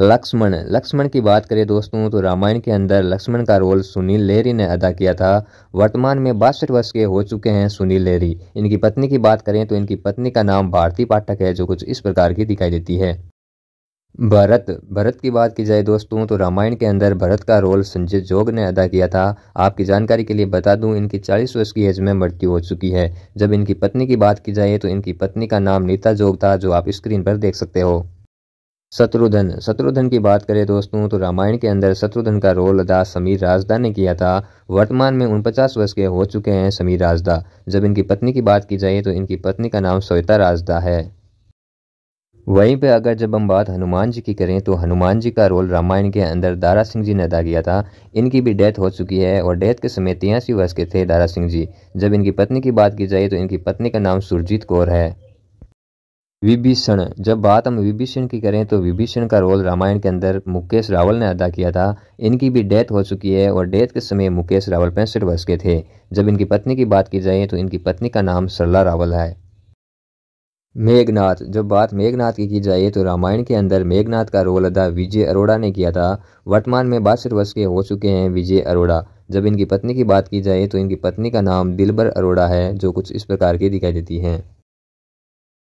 लक्ष्मण लक्ष्मण की बात करें दोस्तों तो रामायण के अंदर लक्ष्मण का रोल सुनील लेरी ने अदा किया था वर्तमान में बासठ वर्ष के हो चुके हैं सुनील लेरी इनकी पत्नी की बात करें तो इनकी पत्नी का नाम भारती पाठक है जो कुछ इस प्रकार की दिखाई देती है भरत भरत की बात की जाए दोस्तों तो रामायण के अंदर भरत का रोल संजय जोग ने अदा किया था आपकी जानकारी के लिए बता दूं इनकी 40 वर्ष की एज में मृत्यु हो चुकी है जब इनकी पत्नी की बात की जाए तो इनकी पत्नी का नाम नीता जोग था जो आप स्क्रीन पर देख सकते हो शत्रुधन शत्रुधन की बात करें दोस्तों तो रामायण के अंदर शत्रुधन का रोल अदा समीर राजदा ने किया था वर्तमान में उन पचास वर्ष के हो चुके हैं समीर राजदा जब इनकी पत्नी की बात की जाए तो इनकी पत्नी का नाम श्वेता राजदा है वहीं पे अगर जब हम बात हनुमान जी की करें तो हनुमान जी का रोल रामायण के अंदर दारा सिंह जी ने अदा किया था इनकी भी डेथ हो चुकी है और डेथ के समय तिरासी वर्ष के थे दारा सिंह जी जब इनकी पत्नी की बात की जाए तो इनकी पत्नी का नाम सुरजीत कौर है विभीषण जब बात हम विभीषण की करें तो विभीषण का रोल रामायण के अंदर मुकेश रावल ने अदा किया था इनकी भी डेथ हो चुकी है और डेथ के समय मुकेश रावल पैंसठ वर्ष के थे जब इनकी पत्नी की बात की जाए तो इनकी पत्नी का नाम सरला रावल है मेघनाथ जब बात मेघनाथ की की जाए तो रामायण के अंदर मेघनाथ का रोल अदा विजय अरोड़ा ने किया था वर्तमान में बासठ वर्ष के हो चुके हैं विजय अरोड़ा जब इनकी पत्नी की बात की जाए तो इनकी पत्नी का नाम दिलबर अरोड़ा है जो कुछ इस प्रकार की दिखाई देती हैं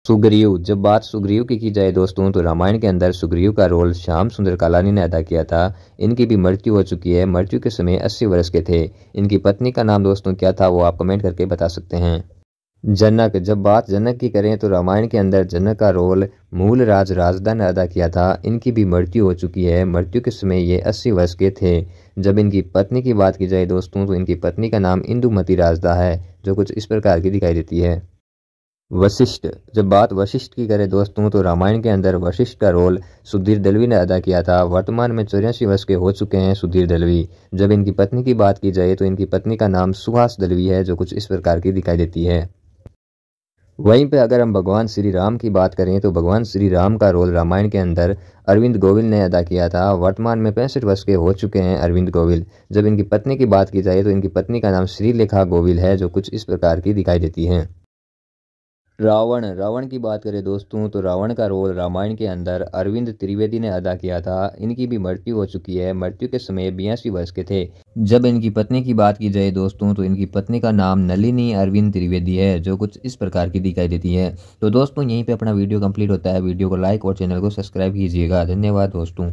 सुग्रीव जब बात सुग्रीव की की जाए दोस्तों तो रामायण के अंदर सुग्रीव का रोल श्याम सुंदर कालानी ने अदा किया था इनकी भी मृत्यु हो चुकी है मृत्यु के समय 80 वर्ष के थे इनकी पत्नी का नाम दोस्तों क्या था वो आप कमेंट करके बता सकते हैं जनक जब बात जनक की करें तो रामायण के अंदर जनक का रोल मूल राज राजदा ने अदा किया था इनकी भी मृत्यु हो चुकी है मृत्यु के समय ये अस्सी वर्ष के थे जब इनकी पत्नी की बात की जाए दोस्तों तो इनकी पत्नी का नाम इंदुमती राजदा है जो कुछ इस प्रकार की दिखाई देती है वशिष्ठ जब बात वशिष्ठ की करें दोस्तों तो रामायण के अंदर वशिष्ठ का रोल सुधीर दलवी ने अदा किया था वर्तमान में चौरासी वर्ष के हो चुके हैं सुधीर दलवी जब इनकी पत्नी की बात की जाए तो इनकी पत्नी का नाम सुहास दलवी है जो कुछ इस प्रकार की दिखाई देती है वहीं पे अगर हम भगवान श्री राम की बात करें तो भगवान श्री राम का रोल रामायण के अंदर अरविंद गोविल ने अदा किया था वर्तमान में पैंसठ वर्ष के हो चुके हैं अरविंद गोविल जब इनकी पत्नी की बात की जाए तो इनकी पत्नी का नाम श्रीलेखा गोविल है जो कुछ इस प्रकार की दिखाई देती हैं रावण रावण की बात करें दोस्तों तो रावण का रोल रामायण के अंदर अरविंद त्रिवेदी ने अदा किया था इनकी भी मृत्यु हो चुकी है मृत्यु के समय बयासी वर्ष के थे जब इनकी पत्नी की बात की जाए दोस्तों तो इनकी पत्नी का नाम नलिनी अरविंद त्रिवेदी है जो कुछ इस प्रकार की दिखाई देती है तो दोस्तों यहीं पर अपना वीडियो कम्प्लीट होता है वीडियो को लाइक और चैनल को सब्सक्राइब कीजिएगा धन्यवाद दोस्तों